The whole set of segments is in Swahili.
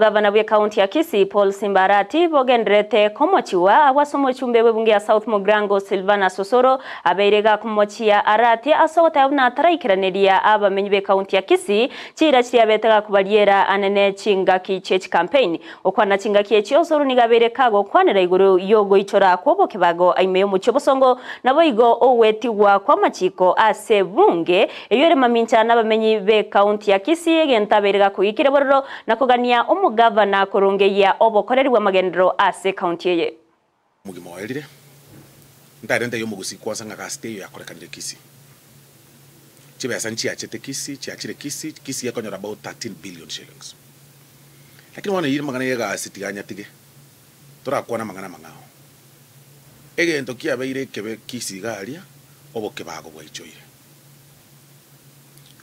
Gavana wa kaunti ya Kisii Paul Simbarati bogendrete komochiwa awasomo chumbe bwebunge ya South Mugrango Silvana Sosoro abeirega komochia arati asogota nataraikiranĩria abamenyi b'e kaunti ya Kisii chira chiria betaga kubaliera anene chingaki chechi campaign okwana chingaki echi osoro nigabeire kago kwanera iguru yogo ichora kwobo kibago aime omochio bosongo nabo igo owetigwa kwa machiko ase bunge eyo ere mamincha nabamenyi b'e kaunti ya Kisii egento abeirega kuikire bororo nakogania kogania obo kurungiia obokorerwa magendro ase kaunti eye mugimo waerire ntare nteyo mugusi kwanza ya iyo yakorekanire kisi chibesa nchiachete kisi chiachire kisi kisi yakonyora about 13 billion shillings lakini wana yiri magana ganya tige torakwana magana mang'ao entokia beire ekebe kisi igaria oboke bago kebago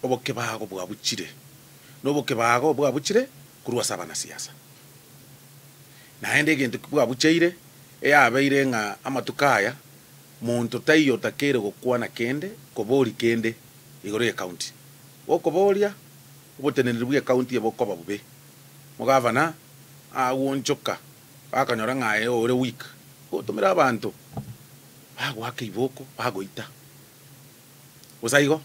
oboke bago Nobo kebago bago bwabuchire kurwasa siasa naende egento bwabucheire eyabeire ng'a amatuka aya monto taiyo takeire gokwana kende kobori kende igoro ya county okoboria obotenereri bwa county ebokoba bube mugavana agwonchoka akanyora ng'aye ore week otumira abanto bagwaka iboko bagoita gosaigo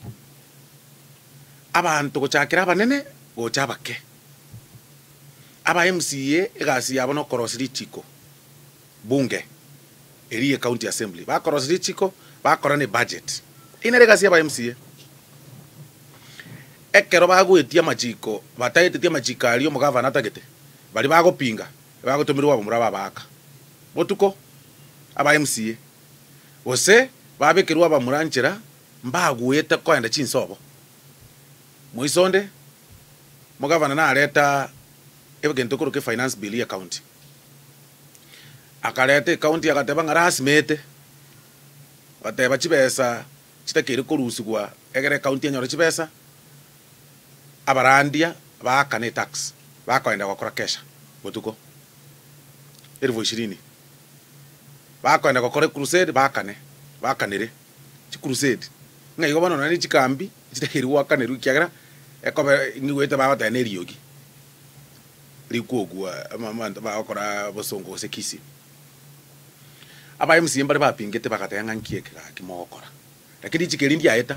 abantu gochakera abanene gocha abake aba MCA egasi yabo cross chiko bunge eriye county assembly bakorosiri chiko bakora korane budget ina egasi ba MCA ekero bagwetia machiko bataetetie machiko ario omogavana atagete bari bagopinga bagotumira bomura ba baka botuko aba MCA gose babekerwa abamura nchera mbagwete koenda chinsobo moisonde mogavana nareta egento koroke finance bill ya county akareta ecounty agateba ng'ara asimete gateba chibesa chitakeire korusigwa egere ecounty enyore chibesa abarandia baakana etax bakoenda gokora kesha botuko erivo ishirini bakoenda gokora ecrusade bakane bakanire chicrusade ng'aigo bono nani chikambi chitakeire gwakanirwa kiagera ekobe ng'igwete bagotaena eriogi rä kå guo bakora gå cå ngå gå kisi aba mcm barä bapingä te bagateanga nkiekegaki mogokora lakini chikerindi aeta